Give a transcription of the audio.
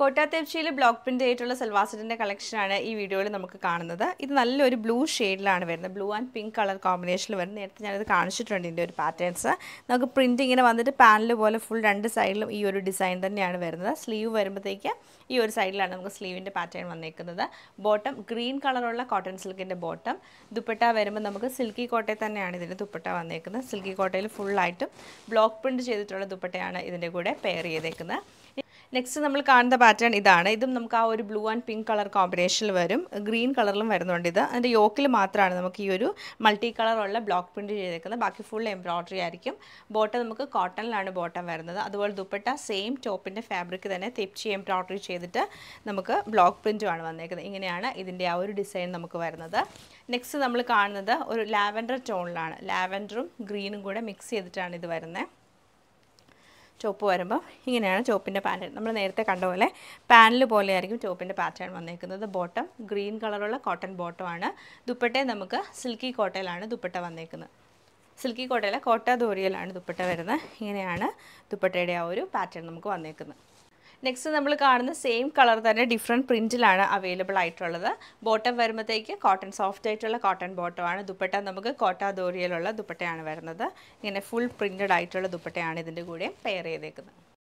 കോട്ടാത്തേപ്ചിയിൽ block print ആയിട്ടുള്ള സെൽവാസിറ്റിൻ്റെ കളക്ഷനാണ് ഈ വീഡിയോയിൽ നമുക്ക് കാണുന്നത് ഇത് നല്ലൊരു ബ്ലൂ ഷെയ്ഡിലാണ് വരുന്നത് ബ്ലൂ ആൻഡ് പിങ്ക് കളർ കോമ്പിനേഷനിൽ വരുന്നത് നേരത്തെ ഞാനത് കാണിച്ചിട്ടുണ്ട് ഇതിൻ്റെ ഒരു പാറ്റേൺസ് നമുക്ക് പ്രിൻ്റ് ഇങ്ങനെ വന്നിട്ട് പാനൽ പോലെ ഫുൾ രണ്ട് സൈഡിലും ഈ ഒരു ഡിസൈൻ തന്നെയാണ് വരുന്നത് സ്ലീവ് വരുമ്പോഴത്തേക്ക് ഈ ഒരു സൈഡിലാണ് നമുക്ക് സ്ലീവിൻ്റെ പാറ്റേൺ വന്നേക്കുന്നത് ബോട്ടം ഗ്രീൻ കളറുള്ള കോട്ടൺ സിൽക്കിൻ്റെ ബോട്ടം ദുപ്പട്ട വരുമ്പോൾ നമുക്ക് സിൽക്കി കോട്ടയിൽ തന്നെയാണ് ഇതിൻ്റെ ദുപ്പട്ട വന്നേക്കുന്നത് സിൽക്കി കോട്ടയിൽ ഫുള്ളായിട്ടും ബ്ലോക്ക് പ്രിൻറ്റ് ചെയ്തിട്ടുള്ള ദുപ്പട്ടയാണ് ഇതിൻ്റെ കൂടെ പെയർ ചെയ്തേക്കുന്നത് നെക്സ്റ്റ് നമ്മൾ കാണുന്ന പാറ്റേൺ ഇതാണ് ഇതും നമുക്ക് ആ ഒരു ബ്ലൂ ആൻഡ് പിങ്ക് കളർ കോമ്പിനേഷനിൽ വരും ഗ്രീൻ കളറിലും വരുന്നുണ്ട് ഇത് അതിൻ്റെ യോക്കിൽ മാത്രമാണ് നമുക്ക് ഈ ഒരു മൾട്ടി കളറുള്ള ബ്ലോക്ക് പ്രിൻറ്റ് ചെയ്തേക്കുന്നത് ബാക്കി ഫുൾ എംബ്രോയ്ഡറി ആയിരിക്കും ബോട്ടം നമുക്ക് കോട്ടണിലാണ് ബോട്ടം വരുന്നത് അതുപോലെ ദുപ്പട്ട സെയിം ടോപ്പിൻ്റെ ഫാബ്രിക് തന്നെ തെപ്പിച്ച് എംബ്രോയ്ഡറി ചെയ്തിട്ട് നമുക്ക് ബ്ലോക്ക് പ്രിൻറ്റുമാണ് വന്നേക്കുന്നത് ഇങ്ങനെയാണ് ഇതിൻ്റെ ആ ഒരു ഡിസൈൻ നമുക്ക് വരുന്നത് നെക്സ്റ്റ് നമ്മൾ കാണുന്നത് ഒരു ലാവൻഡർ ടോണിലാണ് ലാവൻഡറും ഗ്രീനും കൂടെ മിക്സ് ചെയ്തിട്ടാണ് ഇത് വരുന്നത് ചുവപ്പ് വരുമ്പം ഇങ്ങനെയാണ് ചുവപ്പിൻ്റെ പാറ്റേൺ നമ്മൾ നേരത്തെ കണ്ട പോലെ പാനൽ പോലെയായിരിക്കും ചുവപ്പിൻ്റെ പാറ്റേൺ വന്നേക്കുന്നത് ബോട്ടം ഗ്രീൻ കളറുള്ള കോട്ടൺ ബോട്ടമാണ് ദുപ്പട്ടയെ നമുക്ക് സിൽക്കി കോട്ടയിലാണ് ദുപ്പട്ട വന്നേക്കുന്നത് സിൽക്കി കോട്ടയിലെ കോട്ട ദോരിയിലാണ് ദുപ്പട്ട വരുന്നത് ഇങ്ങനെയാണ് ദുപ്പട്ടയുടെ ആ ഒരു പാറ്റേൺ നമുക്ക് വന്നേക്കുന്നത് നെക്സ്റ്റ് നമ്മൾ കാണുന്ന സെയിം കളർ തന്നെ ഡിഫറെൻറ്റ് പ്രിൻറ്റിലാണ് അവൈലബിൾ ആയിട്ടുള്ളത് ബോട്ടം വരുമ്പോഴത്തേക്ക് കോട്ടൺ സോഫ്റ്റ് ആയിട്ടുള്ള കോട്ടൺ ബോട്ടമാണ് ദുപ്പട്ട നമുക്ക് കോട്ട ദോരിയിലുള്ള ദുപ്പട്ടയാണ് വരുന്നത് ഇങ്ങനെ ഫുൾ പ്രിൻറ്റഡ് ആയിട്ടുള്ള ദുപ്പട്ടയാണ് ഇതിൻ്റെ കൂടെ പെയർ ചെയ്തേക്കുന്നത്